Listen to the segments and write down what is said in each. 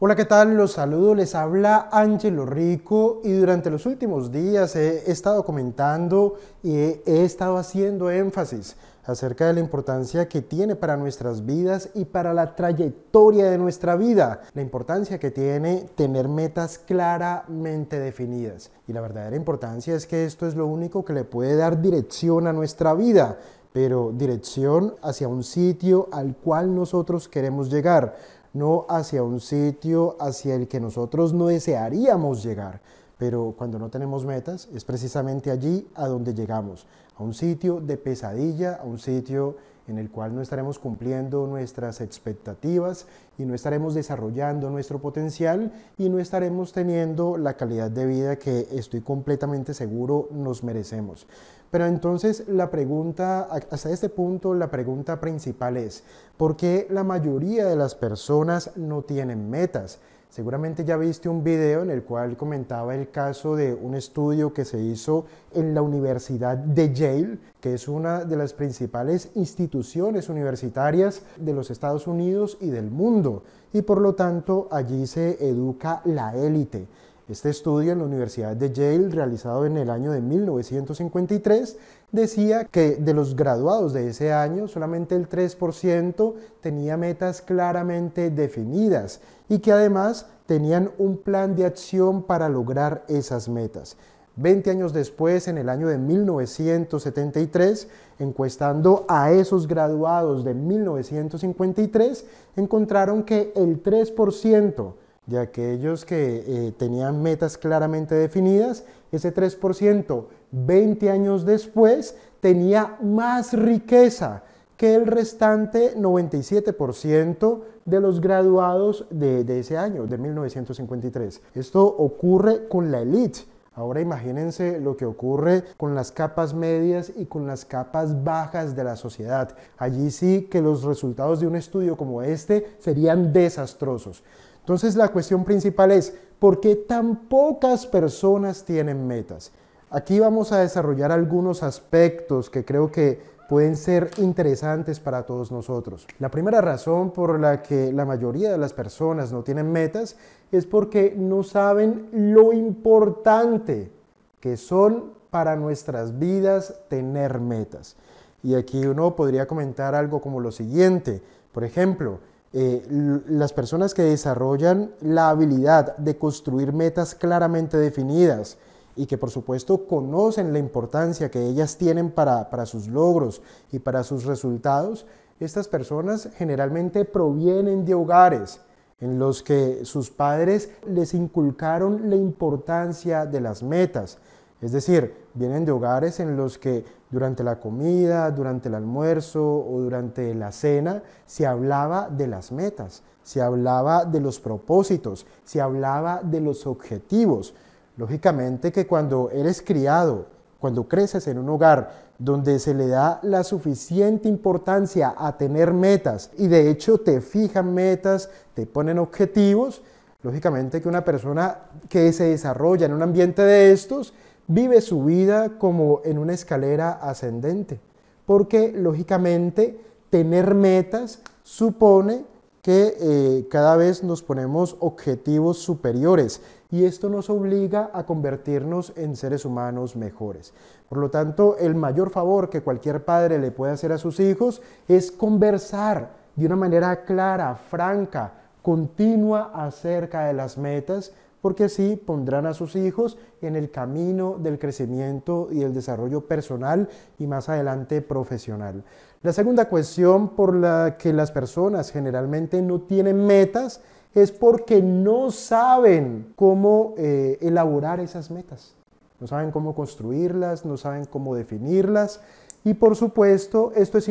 Hola, ¿qué tal? Los saludo, les habla Ángelo Rico y durante los últimos días he estado comentando y he estado haciendo énfasis acerca de la importancia que tiene para nuestras vidas y para la trayectoria de nuestra vida, la importancia que tiene tener metas claramente definidas. Y la verdadera importancia es que esto es lo único que le puede dar dirección a nuestra vida, pero dirección hacia un sitio al cual nosotros queremos llegar no hacia un sitio hacia el que nosotros no desearíamos llegar. Pero cuando no tenemos metas, es precisamente allí a donde llegamos, a un sitio de pesadilla, a un sitio en el cual no estaremos cumpliendo nuestras expectativas y no estaremos desarrollando nuestro potencial y no estaremos teniendo la calidad de vida que estoy completamente seguro nos merecemos. Pero entonces la pregunta, hasta este punto, la pregunta principal es, ¿por qué la mayoría de las personas no tienen metas? Seguramente ya viste un video en el cual comentaba el caso de un estudio que se hizo en la Universidad de Yale, que es una de las principales instituciones universitarias de los Estados Unidos y del mundo, y por lo tanto allí se educa la élite. Este estudio en la Universidad de Yale, realizado en el año de 1953, decía que de los graduados de ese año, solamente el 3% tenía metas claramente definidas y que además tenían un plan de acción para lograr esas metas. 20 años después, en el año de 1973, encuestando a esos graduados de 1953, encontraron que el 3% de aquellos que eh, tenían metas claramente definidas, ese 3%, 20 años después, tenía más riqueza que el restante 97% de los graduados de, ese año, de 1953. Esto ocurre con la elite. Ahora imagínense lo que ocurre con las capas medias y con las capas bajas de la sociedad. Allí sí que los resultados de un estudio como este serían desastrosos. Entonces la cuestión principal es, ¿por qué tan pocas personas tienen metas? Aquí vamos a desarrollar algunos aspectos que creo que pueden ser interesantes para todos nosotros. La primera razón por la que la mayoría de las personas no tienen metas es porque no saben lo importante que son para nuestras vidas tener metas. Y aquí uno podría comentar algo como lo siguiente, por ejemplo, eh, las personas que desarrollan la habilidad de construir metas claramente definidas y que por supuesto conocen la importancia que ellas tienen para sus logros y para sus resultados, estas personas generalmente provienen de hogares en los que sus padres les inculcaron la importancia de las metas, es decir, vienen de hogares en los que durante la comida, durante el almuerzo o durante la cena se hablaba de las metas, se hablaba de los propósitos, se hablaba de los objetivos. Lógicamente que cuando eres criado, cuando creces en un hogar donde se le da la suficiente importancia a tener metas y de hecho te fijan metas, te ponen objetivos, lógicamente que una persona que se desarrolla en un ambiente de estos, vive su vida como en una escalera ascendente, porque lógicamente tener metas supone que eh, cada vez nos ponemos objetivos superiores y esto nos obliga a convertirnos en seres humanos mejores. Por lo tanto, el mayor favor que cualquier padre le puede hacer a sus hijos es conversar de una manera clara, franca, continua acerca de las metas porque así pondrán a sus hijos en el camino del crecimiento y el desarrollo personal y más adelante profesional. La segunda cuestión por la que las personas generalmente no tienen metas es porque no saben cómo eh, elaborar esas metas. No saben cómo construirlas, no saben cómo definirlas. Y por supuesto, esto es,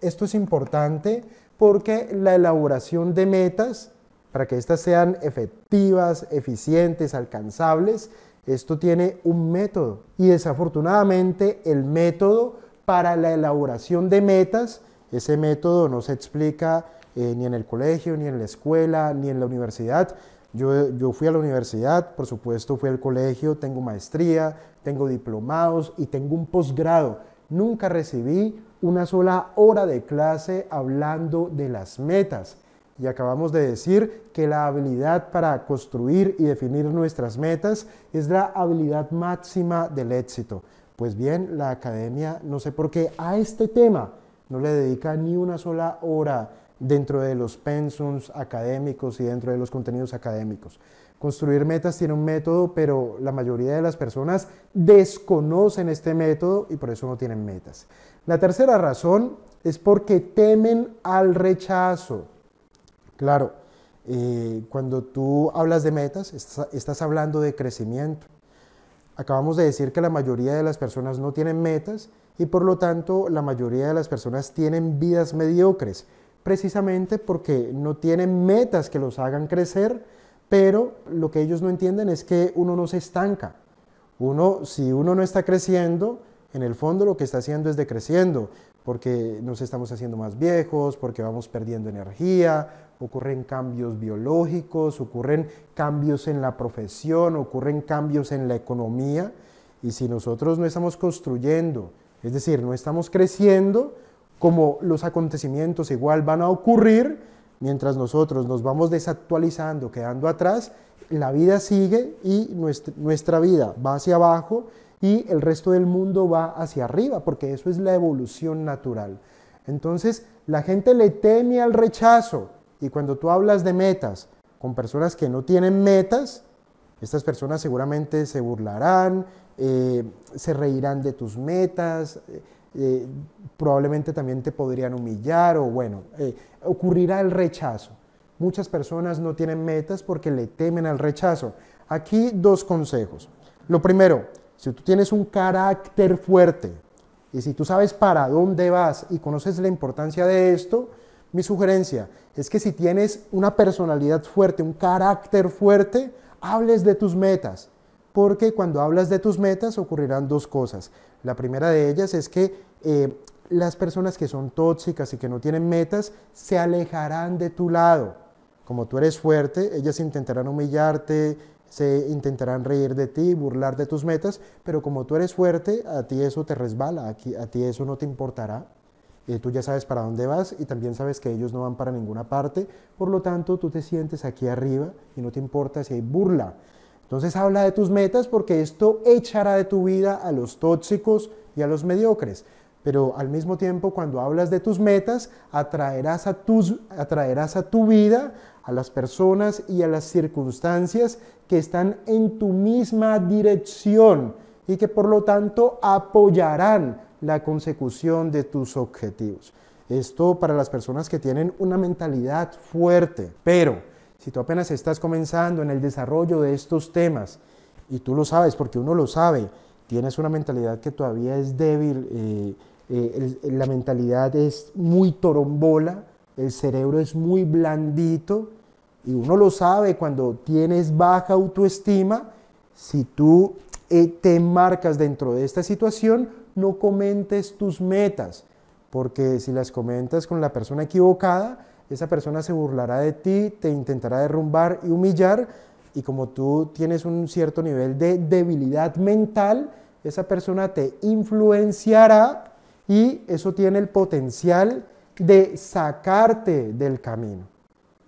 esto es importante porque la elaboración de metas para que éstas sean efectivas, eficientes, alcanzables, esto tiene un método. Y desafortunadamente el método para la elaboración de metas, ese método no se explica eh, ni en el colegio, ni en la escuela, ni en la universidad. Yo, yo fui a la universidad, por supuesto fui al colegio, tengo maestría, tengo diplomados y tengo un posgrado. Nunca recibí una sola hora de clase hablando de las metas. Y acabamos de decir que la habilidad para construir y definir nuestras metas es la habilidad máxima del éxito. Pues bien, la academia, no sé por qué, a este tema no le dedica ni una sola hora dentro de los pensums académicos y dentro de los contenidos académicos. Construir metas tiene un método, pero la mayoría de las personas desconocen este método y por eso no tienen metas. La tercera razón es porque temen al rechazo. Claro, eh, cuando tú hablas de metas, estás, estás hablando de crecimiento. Acabamos de decir que la mayoría de las personas no tienen metas y por lo tanto la mayoría de las personas tienen vidas mediocres, precisamente porque no tienen metas que los hagan crecer, pero lo que ellos no entienden es que uno no se estanca. Uno, si uno no está creciendo, en el fondo lo que está haciendo es decreciendo, porque nos estamos haciendo más viejos, porque vamos perdiendo energía, ocurren cambios biológicos, ocurren cambios en la profesión, ocurren cambios en la economía. Y si nosotros no estamos construyendo, es decir, no estamos creciendo, como los acontecimientos igual van a ocurrir, mientras nosotros nos vamos desactualizando, quedando atrás, la vida sigue y nuestra, vida va hacia abajo y el resto del mundo va hacia arriba, porque eso es la evolución natural. Entonces, la gente le teme al rechazo, y cuando tú hablas de metas con personas que no tienen metas, estas personas seguramente se burlarán, eh, se reirán de tus metas, eh, eh, probablemente también te podrían humillar o bueno, ocurrirá el rechazo. Muchas personas no tienen metas porque le temen al rechazo. Aquí dos consejos. Lo primero, si tú tienes un carácter fuerte y si tú sabes para dónde vas y conoces la importancia de esto, mi sugerencia es que si tienes una personalidad fuerte, un carácter fuerte, hables de tus metas. Porque cuando hablas de tus metas ocurrirán dos cosas. La primera de ellas es que eh, las personas que son tóxicas y que no tienen metas se alejarán de tu lado. Como tú eres fuerte, ellas intentarán humillarte, se intentarán reír de ti, burlar de tus metas, pero como tú eres fuerte, a ti eso te resbala, a ti eso no te importará. Eh, tú ya sabes para dónde vas y también sabes que ellos no van para ninguna parte, por lo tanto tú te sientes aquí arriba y no te importa si hay burla. Entonces habla de tus metas porque esto echará de tu vida a los tóxicos y a los mediocres. Pero al mismo tiempo, cuando hablas de tus metas, atraerás a, tus, atraerás a tu vida, a las personas y a las circunstancias que están en tu misma dirección y que por lo tanto apoyarán la consecución de tus objetivos. Esto para las personas que tienen una mentalidad fuerte, pero si tú apenas estás comenzando en el desarrollo de estos temas, y tú lo sabes porque uno lo sabe, tienes una mentalidad que todavía es débil, eh, eh, la mentalidad es muy torombola, el cerebro es muy blandito, y uno lo sabe cuando tienes baja autoestima, si tú eh, te marcas dentro de esta situación, no comentes tus metas, porque si las comentas con la persona equivocada, esa persona se burlará de ti, te intentará derrumbar y humillar, y como tú tienes un cierto nivel de debilidad mental, esa persona te influenciará y eso tiene el potencial de sacarte del camino.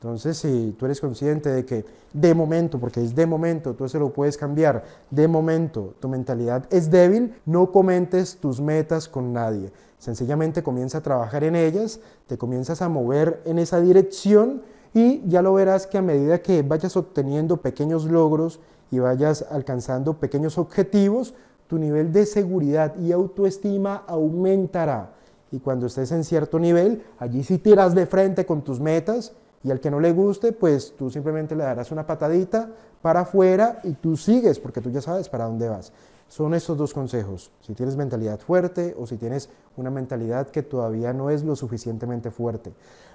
Entonces, si tú eres consciente de que de momento, porque es de momento, tú eso lo puedes cambiar, de momento tu mentalidad es débil, no comentes tus metas con nadie. Sencillamente comienza a trabajar en ellas, te comienzas a mover en esa dirección y ya lo verás que a medida que vayas obteniendo pequeños logros y vayas alcanzando pequeños objetivos, tu nivel de seguridad y autoestima aumentará. Y cuando estés en cierto nivel, allí sí tiras de frente con tus metas y al que no le guste, pues tú simplemente le darás una patadita para afuera y tú sigues porque tú ya sabes para dónde vas. Son estos dos consejos. Si tienes mentalidad fuerte o si tienes una mentalidad que todavía no es lo suficientemente fuerte.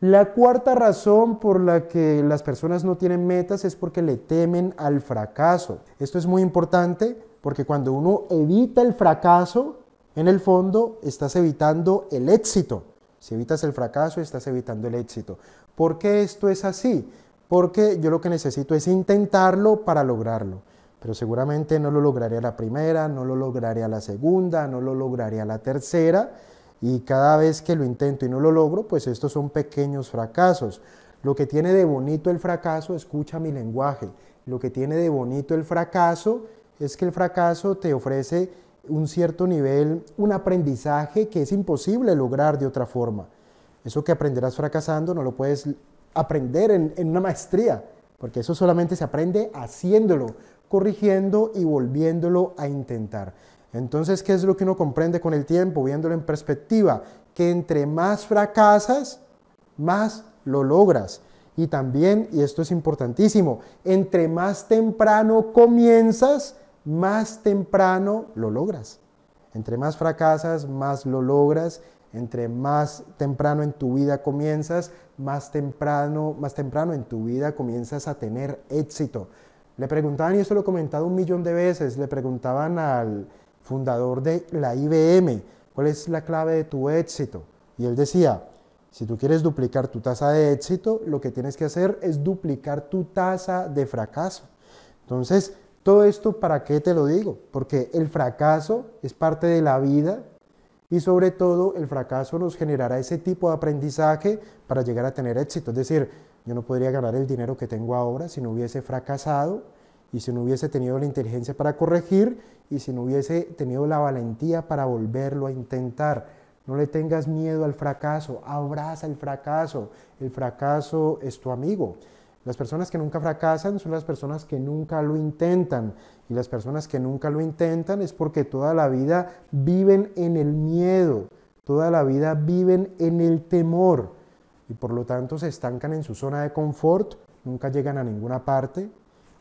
La cuarta razón por la que las personas no tienen metas es porque le temen al fracaso. Esto es muy importante porque cuando uno evita el fracaso, en el fondo estás evitando el éxito. Si evitas el fracaso, estás evitando el éxito. ¿Por qué esto es así? Porque yo lo que necesito es intentarlo para lograrlo. Pero seguramente no lo lograré a la primera, no lo lograré a la segunda, no lo lograré a la tercera. Y cada vez que lo intento y no lo logro, pues estos son pequeños fracasos. Lo que tiene de bonito el fracaso, escucha mi lenguaje, lo que tiene de bonito el fracaso es que el fracaso te ofrece un cierto nivel, un aprendizaje que es imposible lograr de otra forma. Eso que aprenderás fracasando no lo puedes aprender en, una maestría, porque eso solamente se aprende haciéndolo, corrigiendo y volviéndolo a intentar. Entonces, ¿qué es lo que uno comprende con el tiempo, viéndolo en perspectiva? Que entre más fracasas, más lo logras. Y también, y esto es importantísimo, entre más temprano comienzas, más temprano lo logras. Entre más fracasas, más lo logras. Entre más temprano en tu vida comienzas, más temprano, más temprano en tu vida comienzas a tener éxito. Le preguntaban, y esto lo he comentado un millón de veces, le preguntaban al fundador de la IBM, ¿cuál es la clave de tu éxito? Y él decía, si tú quieres duplicar tu tasa de éxito, lo que tienes que hacer es duplicar tu tasa de fracaso. Entonces, todo esto, ¿para qué te lo digo? Porque el fracaso es parte de la vida y sobre todo el fracaso nos generará ese tipo de aprendizaje para llegar a tener éxito. Es decir, yo no podría ganar el dinero que tengo ahora si no hubiese fracasado y si no hubiese tenido la inteligencia para corregir y si no hubiese tenido la valentía para volverlo a intentar. No le tengas miedo al fracaso, abraza el fracaso, el fracaso es tu amigo. Las personas que nunca fracasan son las personas que nunca lo intentan. Y las personas que nunca lo intentan es porque toda la vida viven en el miedo, toda la vida viven en el temor. Y por lo tanto se estancan en su zona de confort, nunca llegan a ninguna parte,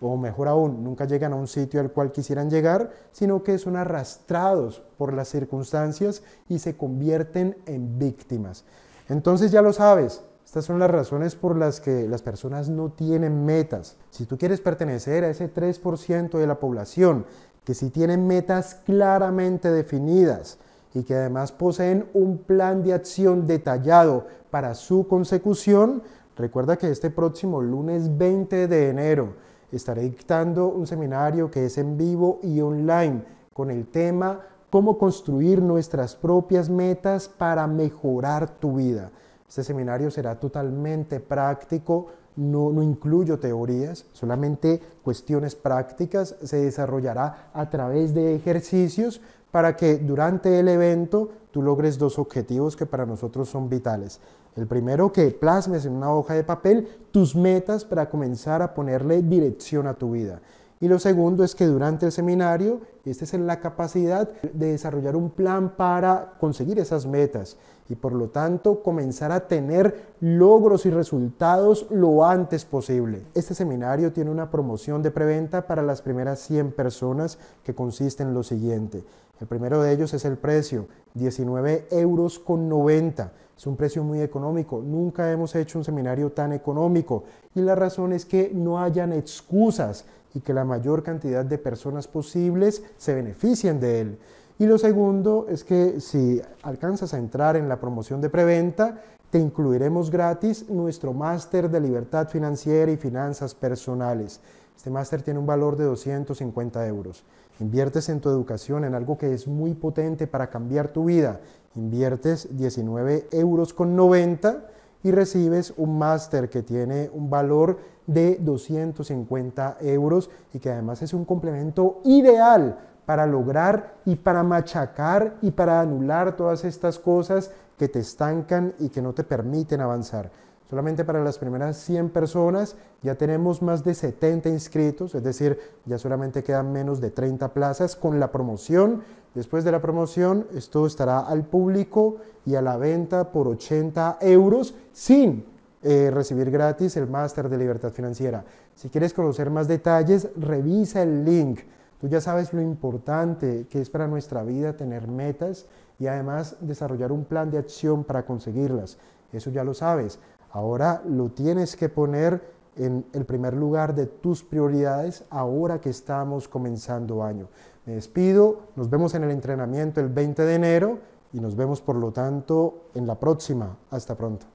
o mejor aún, nunca llegan a un sitio al cual quisieran llegar, sino que son arrastrados por las circunstancias y se convierten en víctimas. Entonces ya lo sabes, estas son las razones por las que las personas no tienen metas. Si tú quieres pertenecer a ese 3% de la población que sí tienen metas claramente definidas y que además poseen un plan de acción detallado para su consecución, recuerda que este próximo lunes 20 de enero estaré dictando un seminario que es en vivo y online con el tema cómo construir nuestras propias metas para mejorar tu vida. Este seminario será totalmente práctico, no, no, incluyo teorías, solamente cuestiones prácticas. Se desarrollará a través de ejercicios para que durante el evento tú logres dos objetivos que para nosotros son vitales. El primero, que plasmes en una hoja de papel tus metas para comenzar a ponerle dirección a tu vida. Y lo segundo es que durante el seminario es en la capacidad de desarrollar un plan para conseguir esas metas y por lo tanto comenzar a tener logros y resultados lo antes posible. Este seminario tiene una promoción de preventa para las primeras 100 personas que consiste en lo siguiente. El primero de ellos es el precio, 19 euros con 90. Es un precio muy económico. Nunca hemos hecho un seminario tan económico. Y la razón es que no hayan excusas y que la mayor cantidad de personas posibles se beneficien de él. Y lo segundo es que si alcanzas a entrar en la promoción de preventa, te incluiremos gratis nuestro máster de libertad financiera y finanzas personales. Este máster tiene un valor de 250 euros. Inviertes en tu educación, en algo que es muy potente para cambiar tu vida. Inviertes 19 euros con 90 y recibes un máster que tiene un valor de 250 euros y que además es un complemento ideal para lograr y para machacar y para anular todas estas cosas que te estancan y que no te permiten avanzar. Solamente para las primeras 100 personas ya tenemos más de 70 inscritos, es decir, ya solamente quedan menos de 30 plazas con la promoción Después de la promoción, esto estará al público y a la venta por 80 euros sin eh, recibir gratis el máster de libertad financiera. Si quieres conocer más detalles, revisa el link. Tú ya sabes lo importante que es para nuestra vida tener metas y además desarrollar un plan de acción para conseguirlas. Eso ya lo sabes. Ahora lo tienes que poner en el primer lugar de tus prioridades ahora que estamos comenzando año. Me despido, nos vemos en el entrenamiento el 20 de enero y nos vemos por lo tanto en la próxima. Hasta pronto.